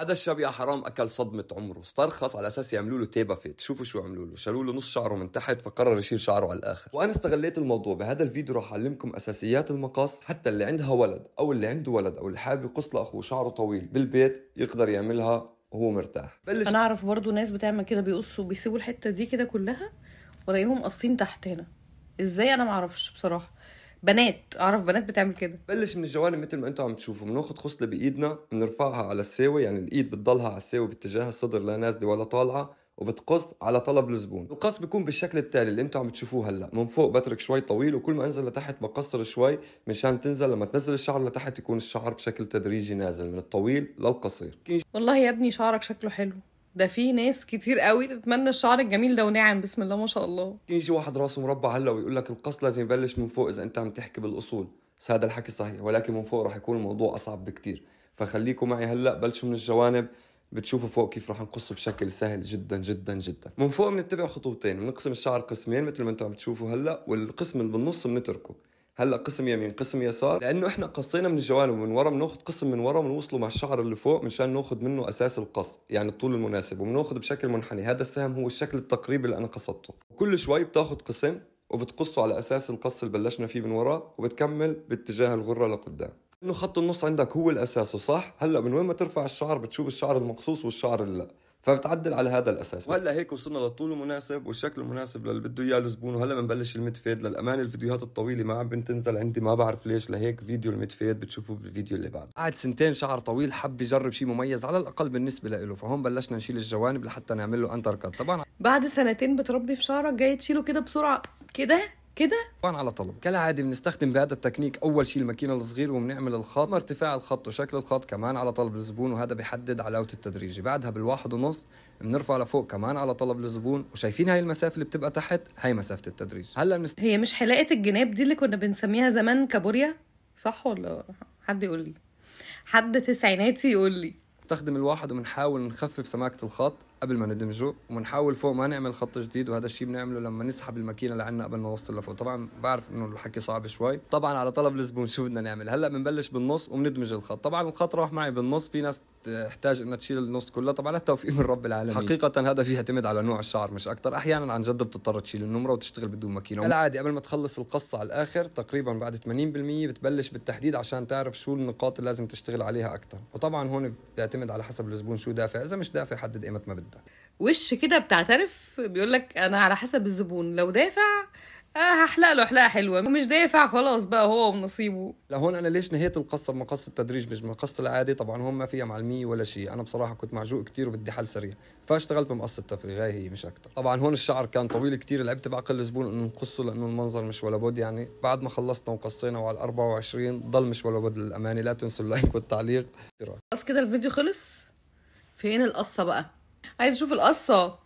هذا الشاب يا حرام اكل صدمه عمره استرخص على اساس يعملوا له تيبا فيت شوفوا شو عملوا له شالوا له نص شعره من تحت فقرر يشيل شعره على الاخر وانا استغليت الموضوع بهذا الفيديو راح اعلمكم اساسيات المقص حتى اللي عندها ولد او اللي عنده ولد او اللي حابب يقص لاخوه شعره طويل بالبيت يقدر يعملها وهو مرتاح بلش انا اعرف برضه ناس بتعمل كده بيقصوا بيسيبوا الحته دي كده كلها ولاقيهم قاصين تحت هنا ازاي انا معرفش بصراحه بنات اعرف بنات بتعمل كده بلش من الجوانب مثل ما انتم عم تشوفوا بناخد خصله بايدنا بنرفعها على الساوي يعني الايد بتضلها على الساوي باتجاه الصدر لا نازله ولا طالعه وبتقص على طلب الزبون القص بيكون بالشكل التالي اللي انتم عم تشوفوه هلا من فوق بترك شوي طويل وكل ما انزل لتحت بقصر شوي مشان تنزل لما تنزل الشعر لتحت يكون الشعر بشكل تدريجي نازل من الطويل للقصير والله يا ابني شعرك شكله حلو ده في ناس كتير قوي تتمنى الشعر الجميل ده وناعم بسم الله ما شاء الله يجي واحد راسه مربع هلا ويقول لك القص لازم يبلش من فوق اذا انت عم تحكي بالاصول هذا الحكي صحيح ولكن من فوق رح يكون الموضوع اصعب بكتير فخليكم معي هلا بلشوا من الجوانب بتشوفوا فوق كيف رح نقصه بشكل سهل جدا جدا جدا من فوق بنتبع خطوتين بنقسم الشعر قسمين مثل ما انتم عم تشوفوا هلا والقسم اللي بالنص بنتركه هلا قسم يمين قسم يسار لانه احنا قصينا من الجوانب من ورا بناخذ قسم من ورا بنوصله مع الشعر اللي فوق مشان ناخذ منه اساس القص يعني الطول المناسب وبناخذ بشكل منحني هذا السهم هو الشكل التقريبي اللي انا قصدته كل شوي بتاخذ قسم وبتقصه على اساس القص اللي بلشنا فيه من ورا وبتكمل باتجاه الغره لقدام انه خط النص عندك هو الاساس صح هلا من وين ما ترفع الشعر بتشوف الشعر المقصوص والشعر اللي لا فبتعدل على هذا الاساس وهلا هيك وصلنا للطول المناسب والشكل المناسب للي بده اياه الزبون وهلا بنبلش الميد للامانه الفيديوهات الطويله ما عم بتنزل عندي ما بعرف ليش لهيك فيديو الميد بتشوفوه بالفيديو اللي بعده قعد سنتين شعر طويل حب يجرب شيء مميز على الاقل بالنسبه له فهون بلشنا نشيل الجوانب لحتى نعمل له انتر كت طبعا بعد سنتين بتربي في شعرك جاي تشيله كده بسرعه كده كده طبعا على طلب كالعاده بنستخدم بهذا التكنيك اول شيء الماكينه الصغيره وبنعمل الخط ارتفاع الخط وشكل الخط كمان على طلب الزبون وهذا بيحدد علاوه التدريجي بعدها بالواحد ونص بنرفع لفوق كمان على طلب الزبون وشايفين هاي المسافه اللي بتبقى تحت هاي مسافه التدريج هلا منست... هي مش حلاقه الجناب دي اللي كنا بنسميها زمان كابوريا صح ولا حد يقول لي حد تسعيناتي يقول لي بنستخدم الواحد وبنحاول نخفف سماكه الخط قبل ما ندمجه وبنحاول فوق ما نعمل خط جديد وهذا الشيء بنعمله لما نسحب الماكينه لعنا قبل ما نوصل لفوق طبعا بعرف انه الحكي صعب شوي طبعا على طلب الزبون شو بدنا نعمل هلا بنبلش بالنص وبندمج الخط طبعا الخط راح معي بالنص في ناس تحتاج انها تشيل النص كله طبعا التوفيق من رب العالمين حقيقه هذا فيه يعتمد على نوع الشعر مش اكثر احيانا عن جد بتضطر تشيل النمره وتشتغل بدون ماكينه العادي قبل ما تخلص القصه على الاخر تقريبا بعد 80% بتبلش بالتحديد عشان تعرف شو النقاط اللي لازم تشتغل عليها اكثر وطبعا هون بتعتمد بيعتمد على حسب الزبون شو دافع اذا مش دافع حدد قيمه ما بدك وش كده بتعترف بيقول لك انا على حسب الزبون لو دافع اه هحلق له حلقه حلوه ومش دافع خلاص بقى هو ونصيبه لا هون انا ليش نهيت القصه بمقص التدريج مش بمقص العادي طبعا هم ما فيها معلميه ولا شيء انا بصراحه كنت معجوق كثير وبدي حل سريع فاشتغلت بمقص التفريغ هي هي مش اكثر طبعا هون الشعر كان طويل كثير لعبت بعقل الزبون انه نقصه لانه المنظر مش ولا بد يعني بعد ما خلصنا وقصينا وعلى 24 ضل مش ولا بد للامانه لا تنسوا اللايك والتعليق خلاص كده الفيديو خلص فين القصه بقى عايز اشوف القصه